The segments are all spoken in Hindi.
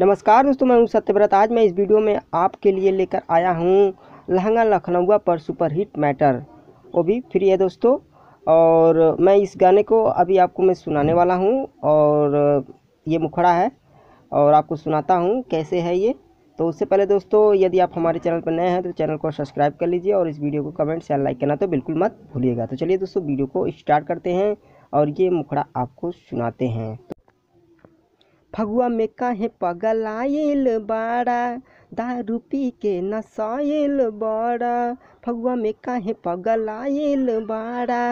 नमस्कार दोस्तों मैं हूँ सत्यव्रत आज मैं इस वीडियो में आपके लिए लेकर आया हूँ लहंगा लखनऊआ पर सुपरहिट मैटर वो भी फ्री है दोस्तों और मैं इस गाने को अभी आपको मैं सुनाने वाला हूँ और ये मुखड़ा है और आपको सुनाता हूँ कैसे है ये तो उससे पहले दोस्तों यदि आप हमारे चैनल पर नए हैं तो चैनल को सब्सक्राइब कर लीजिए और इस वीडियो को कमेंट्स या लाइक करना तो बिल्कुल मत भूलिएगा तो चलिए दोस्तों वीडियो को स्टार्ट करते हैं और ये मुखड़ा आपको सुनाते हैं फगुआ में कहे पगलाइल बड़ा दारू पी के नसाइल बड़ा फगुआ में कहे पगलाइल बाड़ा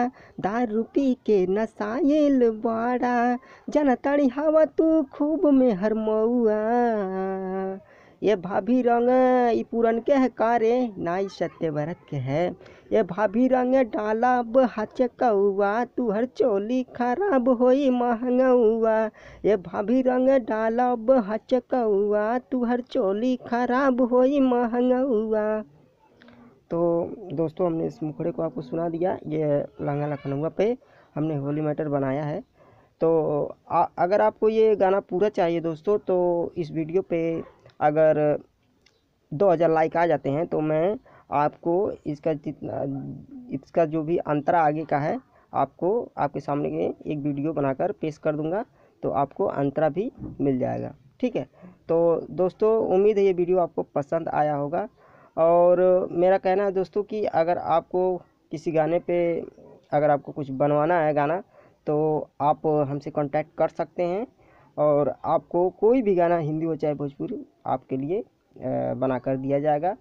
दारू पी के नसाइल बड़ा जनतड़ी हवा तू खूब मेहर मौआ ये भाभी रंग ये पूरन के है कारे ना नाई सत्य बरत के है ये भाभी रंग डाला अब हच कौआ तुहर चोली खराब होई महंगौआ ये भाभी रंग डाला अब हच कौआ तुहर चोली खराब होई महंगौआ तो दोस्तों हमने इस मुखड़े को आपको सुना दिया ये लहंगा लखनऊआ पे हमने होली मैटर बनाया है तो आ, अगर आपको ये गाना पूरा चाहिए दोस्तों तो इस वीडियो पे अगर 2000 लाइक आ जाते हैं तो मैं आपको इसका जितना इसका जो भी अंतरा आगे का है आपको आपके सामने के एक वीडियो बनाकर पेश कर दूंगा तो आपको अंतरा भी मिल जाएगा ठीक है तो दोस्तों उम्मीद है ये वीडियो आपको पसंद आया होगा और मेरा कहना है दोस्तों कि अगर आपको किसी गाने पे अगर आपको कुछ बनवाना है गाना तो आप हमसे कांटेक्ट कर सकते हैं और आपको कोई भी गाना हिंदी हो चाहे भोजपुरी आपके लिए बना कर दिया जाएगा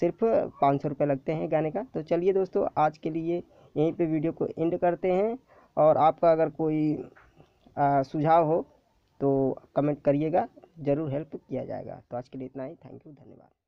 सिर्फ पाँच सौ रुपये लगते हैं गाने का तो चलिए दोस्तों आज के लिए यहीं पे वीडियो को एंड करते हैं और आपका अगर कोई सुझाव हो तो कमेंट करिएगा ज़रूर हेल्प किया जाएगा तो आज के लिए इतना ही थैंक यू धन्यवाद